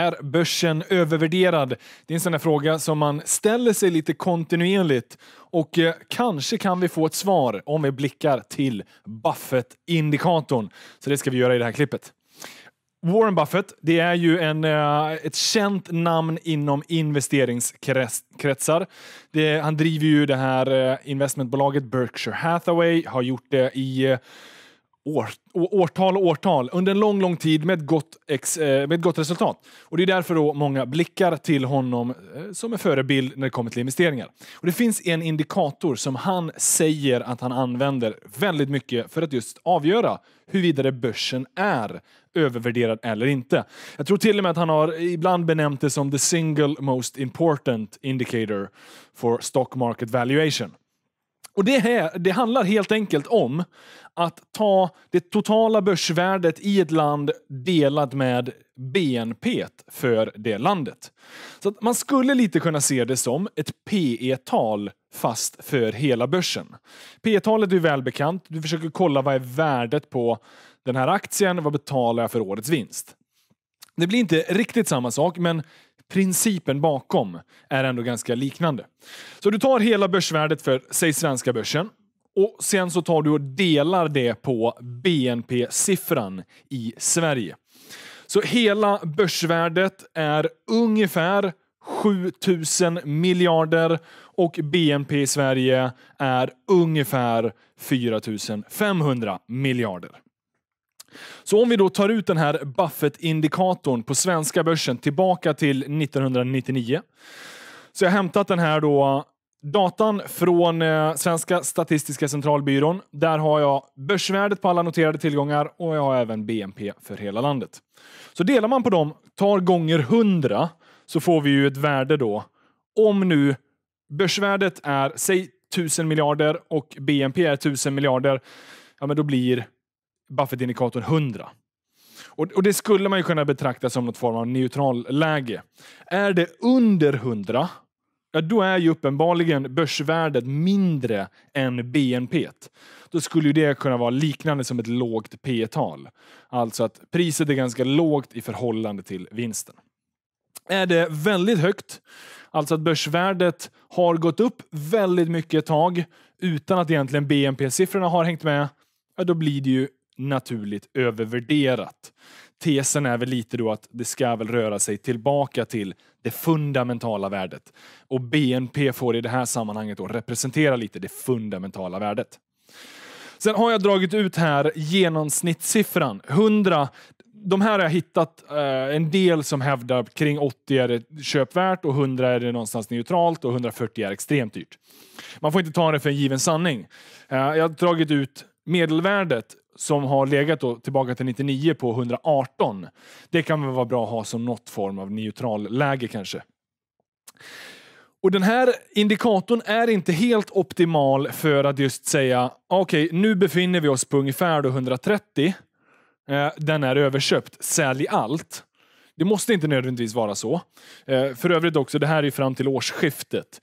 Är börsen övervärderad? Det är en sån där fråga som man ställer sig lite kontinuerligt och eh, kanske kan vi få ett svar om vi blickar till Buffett-indikatorn. Så det ska vi göra i det här klippet. Warren Buffett, det är ju en, eh, ett känt namn inom investeringskretsar. Det, han driver ju det här eh, investmentbolaget Berkshire Hathaway, har gjort det i år, årtal och årtal under en lång, lång tid med ett gott, ex, eh, med gott resultat. Och Det är därför då många blickar till honom eh, som en förebild när det kommer till investeringar. Och Det finns en indikator som han säger att han använder väldigt mycket för att just avgöra huruvida börsen är övervärderad eller inte. Jag tror till och med att han har ibland benämnt det som the single most important indicator for stock market valuation. Och det, här, det handlar helt enkelt om att ta det totala börsvärdet i ett land delat med BNP för det landet. Så man skulle lite kunna se det som ett PE-tal fast för hela börsen. PE-talet är välbekant. Du försöker kolla vad är värdet på den här aktien, vad betalar jag för årets vinst? Det blir inte riktigt samma sak, men principen bakom är ändå ganska liknande. Så du tar hela börsvärdet för, säg svenska börsen, och sen så tar du och delar det på BNP-siffran i Sverige. Så hela börsvärdet är ungefär 7000 miljarder och BNP i Sverige är ungefär 4500 miljarder. Så om vi då tar ut den här Buffett-indikatorn på svenska börsen tillbaka till 1999. Så jag har hämtat den här då datan från eh, Svenska Statistiska centralbyrån. Där har jag börsvärdet på alla noterade tillgångar och jag har även BNP för hela landet. Så delar man på dem, tar gånger 100, så får vi ju ett värde då. Om nu börsvärdet är, säg 1000 miljarder och BNP är 1000 miljarder, ja men då blir Buffett-indikatorn 100. Och, och, Det skulle man ju kunna betrakta som något form av neutral läge. Är det under 100, ja, då är ju uppenbarligen börsvärdet mindre än BNP. Då skulle det kunna vara liknande som ett lågt P tal. Alltså att priset är ganska lågt i förhållande till vinsten. Är det väldigt högt, alltså att börsvärdet har gått upp väldigt mycket ett tag utan att egentligen BNP-siffrorna har hängt med, ja, då blir det ju naturligt övervärderat. Tesen är väl lite då att det ska väl röra sig tillbaka till det fundamentala värdet. Och BNP får i det här sammanhanget då representera lite det fundamentala värdet. Sen har jag dragit ut här genomsnittssiffran. 100 de här har jag hittat eh, en del som hävdar kring 80 är det köpvärt och 100 är det någonstans neutralt och 140 är extremt dyrt. Man får inte ta det för en given sanning. Eh, jag har dragit ut medelvärdet som har legat då, tillbaka till 99 på 118. Det kan väl vara bra att ha som något form av neutral läge kanske. Och Den här indikatorn är inte helt optimal för att just säga okej, okay, nu befinner vi oss på ungefär 130. Eh, den är överköpt, sälj allt. Det måste inte nödvändigtvis vara så. Eh, för övrigt också, det här är fram till årsskiftet.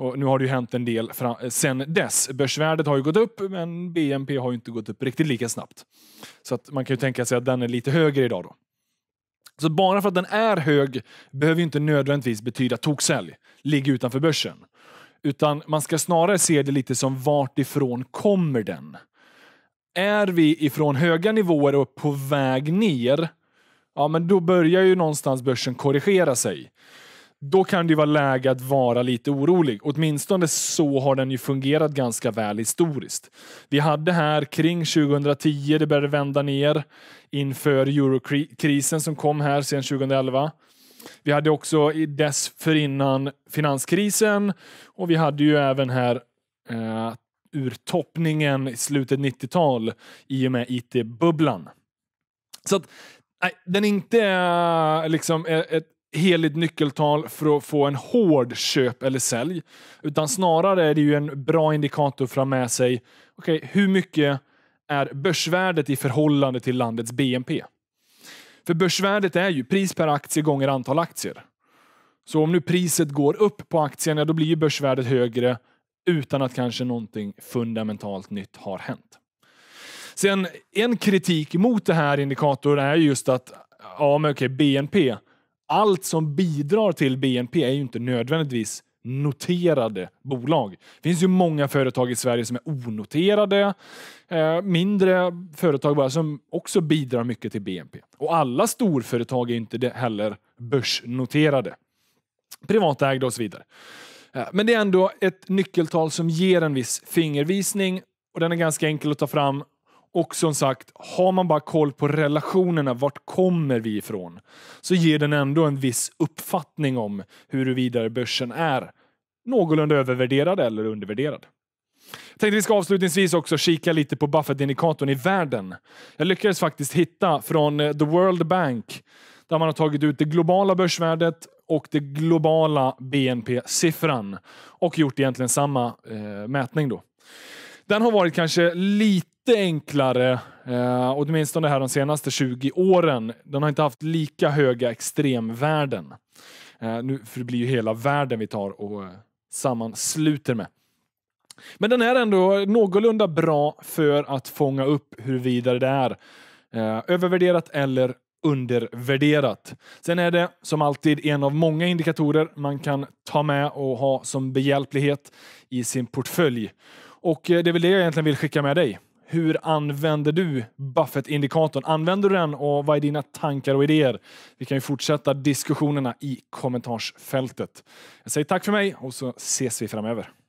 Och nu har det ju hänt en del sen dess. Börsvärdet har ju gått upp, men BNP har ju inte gått upp riktigt lika snabbt. Så att man kan ju tänka sig att den är lite högre idag. då. Så bara för att den är hög behöver ju inte nödvändigtvis betyda toksälj, ligga utanför börsen. Utan man ska snarare se det lite som vart ifrån kommer den? Är vi ifrån höga nivåer och på väg ner, ja men då börjar ju någonstans börsen korrigera sig då kan det vara läge att vara lite orolig. Åtminstone så har den ju fungerat ganska väl historiskt. Vi hade här kring 2010, det började vända ner inför eurokrisen som kom här sen 2011. Vi hade också dessförinnan finanskrisen och vi hade ju även här eh, urtoppningen i slutet 90-tal i och med IT-bubblan. Så att, nej, den inte är, eh, liksom, eh, ett, heligt nyckeltal för att få en hård köp eller sälj. Utan snarare är det ju en bra indikator för att ha med sig okay, hur mycket är börsvärdet i förhållande till landets BNP. För börsvärdet är ju pris per aktie gånger antal aktier. Så om nu priset går upp på aktien, ja, då blir ju börsvärdet högre utan att kanske någonting fundamentalt nytt har hänt. Sen en kritik mot det här indikatorn är just att ja, men okej, BNP, allt som bidrar till BNP är ju inte nödvändigtvis noterade bolag. Det finns ju många företag i Sverige som är onoterade, eh, mindre företag bara som också bidrar mycket till BNP. Och alla storföretag är inte heller börsnoterade. Privatägda och så vidare. Eh, men det är ändå ett nyckeltal som ger en viss fingervisning och den är ganska enkel att ta fram och som sagt, har man bara koll på relationerna, vart kommer vi ifrån? Så ger den ändå en viss uppfattning om huruvida börsen är någorlunda övervärderad eller undervärderad. Jag tänkte vi ska avslutningsvis också kika lite på Buffett-indikatorn i världen. Jag lyckades faktiskt hitta från eh, The World Bank där man har tagit ut det globala börsvärdet och det globala BNP-siffran och gjort egentligen samma eh, mätning. då. Den har varit kanske lite lite enklare, eh, åtminstone här de senaste 20 åren. Den har inte haft lika höga extremvärden. Eh, nu, för det blir ju hela världen vi tar och eh, sammansluter med. Men den är ändå någorlunda bra för att fånga upp huruvida det är. Eh, övervärderat eller undervärderat. Sen är det som alltid en av många indikatorer man kan ta med och ha som behjälplighet i sin portfölj. Och eh, det är väl det jag egentligen vill skicka med dig hur använder du Buffett-indikatorn? Använder du den och vad är dina tankar och idéer? Vi kan ju fortsätta diskussionerna i kommentarsfältet. Jag säger tack för mig och så ses vi framöver.